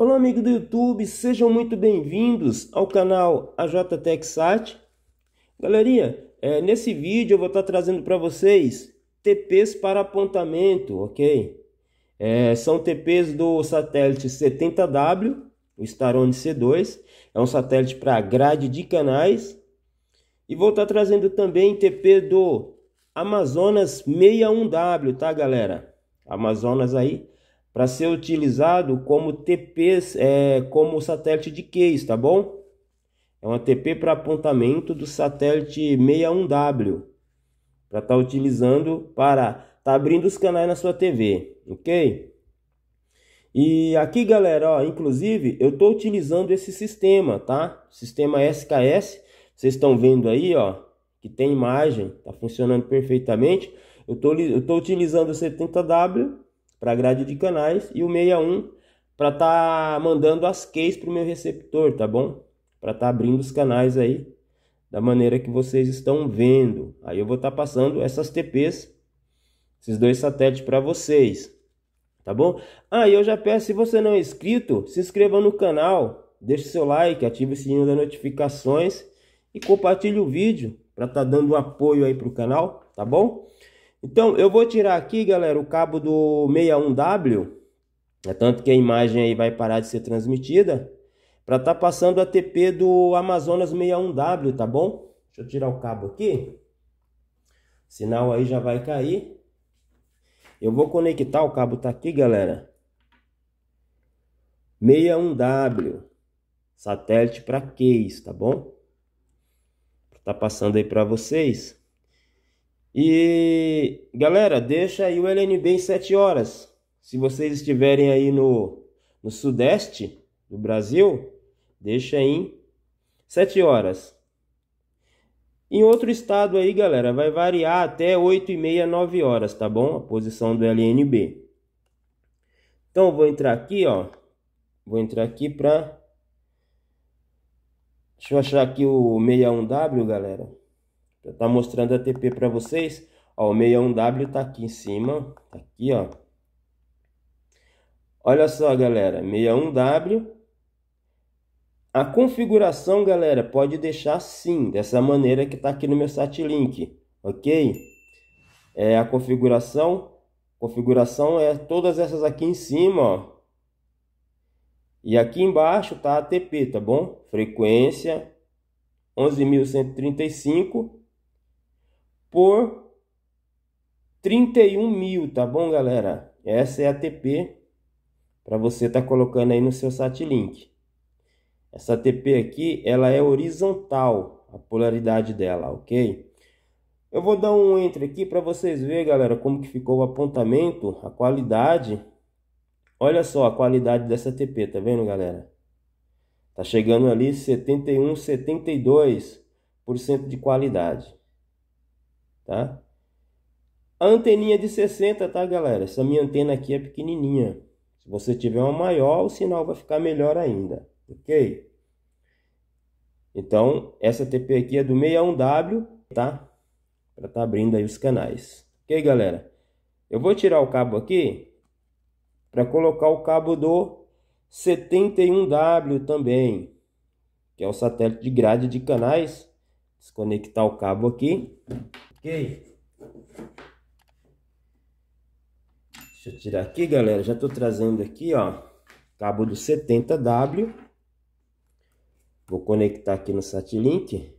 Olá, amigo do YouTube, sejam muito bem-vindos ao canal AJTechSat. Galerinha, é, nesse vídeo eu vou estar trazendo para vocês TPs para apontamento, ok? É, são TPs do satélite 70W, o Starone C2, é um satélite para grade de canais. E vou estar trazendo também TP do Amazonas 61W, tá galera? Amazonas aí, para ser utilizado como TP, é, como satélite de case, tá bom? É uma TP para apontamento do satélite 61W, para estar tá utilizando para tá abrindo os canais na sua TV, ok? E aqui, galera, ó, inclusive eu estou utilizando esse sistema, tá? Sistema SKS, vocês estão vendo aí, ó, que tem imagem, tá funcionando perfeitamente. Eu tô, estou tô utilizando o 70W para a grade de canais e o 61 para estar tá mandando as keys para o meu receptor, tá bom? Para estar tá abrindo os canais aí da maneira que vocês estão vendo. Aí eu vou estar tá passando essas TPs, esses dois satélites para vocês, tá bom? Ah, e eu já peço, se você não é inscrito, se inscreva no canal, deixe seu like, ative o sininho das notificações e compartilhe o vídeo para estar tá dando apoio aí para o canal, tá bom? Então, eu vou tirar aqui, galera, o cabo do 61W. É tanto que a imagem aí vai parar de ser transmitida. Para estar tá passando o ATP do Amazonas 61W, tá bom? Deixa eu tirar o cabo aqui. O sinal aí já vai cair. Eu vou conectar, o cabo tá aqui, galera. 61W. Satélite para case, tá bom? Tá passando aí para vocês. E galera, deixa aí o LNB em 7 horas. Se vocês estiverem aí no, no sudeste do Brasil, deixa aí em 7 horas. Em outro estado aí, galera, vai variar até 8 e meia, 9 horas, tá bom? A posição do LNB. Então, vou entrar aqui, ó. Vou entrar aqui pra... Deixa eu achar aqui o 61W, galera. Já tá mostrando a TP para vocês. Ó, o 61W tá aqui em cima, tá aqui, ó. Olha só, galera, 61W. A configuração, galera, pode deixar sim, dessa maneira que tá aqui no meu satlink, ok? É a configuração, configuração é todas essas aqui em cima, ó. E aqui embaixo tá a TP tá bom? Frequência 11.135 por 31 mil, tá bom, galera? Essa é a TP para você estar tá colocando aí no seu satlink. Essa TP aqui, ela é horizontal, a polaridade dela, ok? Eu vou dar um entre aqui para vocês verem, galera, como que ficou o apontamento, a qualidade. Olha só a qualidade dessa TP, tá vendo, galera? Tá chegando ali 71, 72% de qualidade tá? A anteninha é de 60, tá, galera? Essa minha antena aqui é pequenininha. Se você tiver uma maior, o sinal vai ficar melhor ainda, ok? Então, essa TP aqui é do 61W, tá? Pra tá abrindo aí os canais. Ok, galera? Eu vou tirar o cabo aqui para colocar o cabo do 71W também, que é o satélite de grade de canais. Desconectar o cabo aqui. Ok? Deixa eu tirar aqui, galera. Já tô trazendo aqui, ó, cabo do 70W. Vou conectar aqui no Satlink.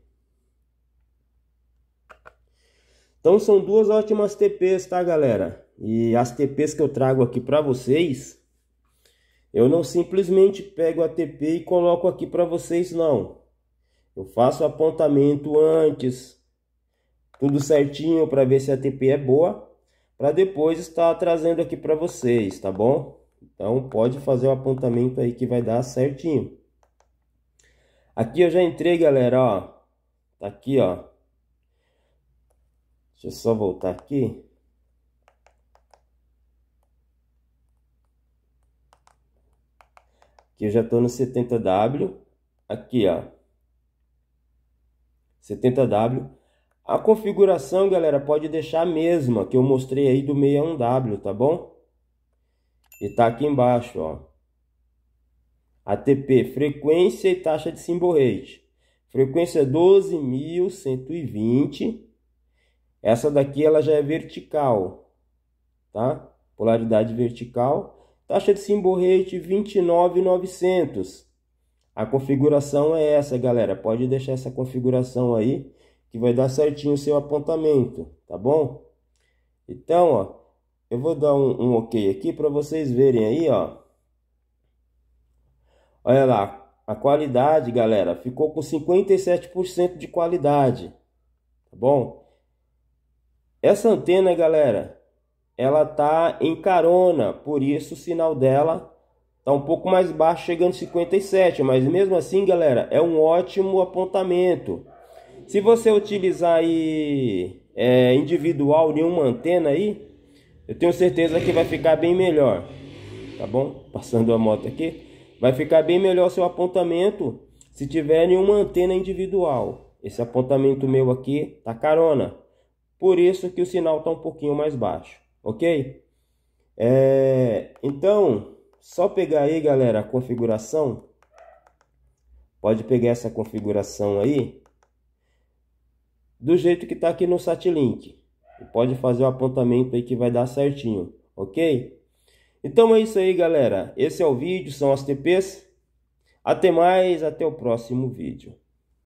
Então são duas ótimas TPs, tá, galera? E as TPs que eu trago aqui para vocês, eu não simplesmente pego a TP e coloco aqui para vocês, não. Eu faço apontamento antes, tudo certinho para ver se a TP é boa, para depois estar trazendo aqui para vocês, tá bom? Então pode fazer o um apontamento aí que vai dar certinho. Aqui eu já entrei, galera, ó. Tá aqui, ó. Deixa eu só voltar aqui. Aqui eu já tô no 70W. Aqui, ó. 70W. A configuração, galera, pode deixar a mesma que eu mostrei aí do 61W, tá bom? E tá aqui embaixo, ó. ATP, frequência e taxa de symbol rate. Frequência 12.120. Essa daqui ela já é vertical, tá? Polaridade vertical. Taxa de symbol rate 29.900. A configuração é essa, galera. Pode deixar essa configuração aí que vai dar certinho o seu apontamento, tá bom? Então, ó, eu vou dar um, um ok aqui para vocês verem aí, ó. Olha lá, a qualidade, galera, ficou com 57% de qualidade, tá bom? Essa antena, galera, ela tá em carona, por isso o sinal dela tá um pouco mais baixo, chegando 57, mas mesmo assim, galera, é um ótimo apontamento. Se você utilizar aí é, individual em uma antena aí, eu tenho certeza que vai ficar bem melhor. Tá bom? Passando a moto aqui. Vai ficar bem melhor o seu apontamento se tiver em uma antena individual. Esse apontamento meu aqui tá carona. Por isso que o sinal tá um pouquinho mais baixo, ok? É, então, só pegar aí, galera, a configuração. Pode pegar essa configuração aí do jeito que está aqui no Satlink. E pode fazer o apontamento aí que vai dar certinho, ok? Então é isso aí, galera. Esse é o vídeo, são as TPs. Até mais, até o próximo vídeo.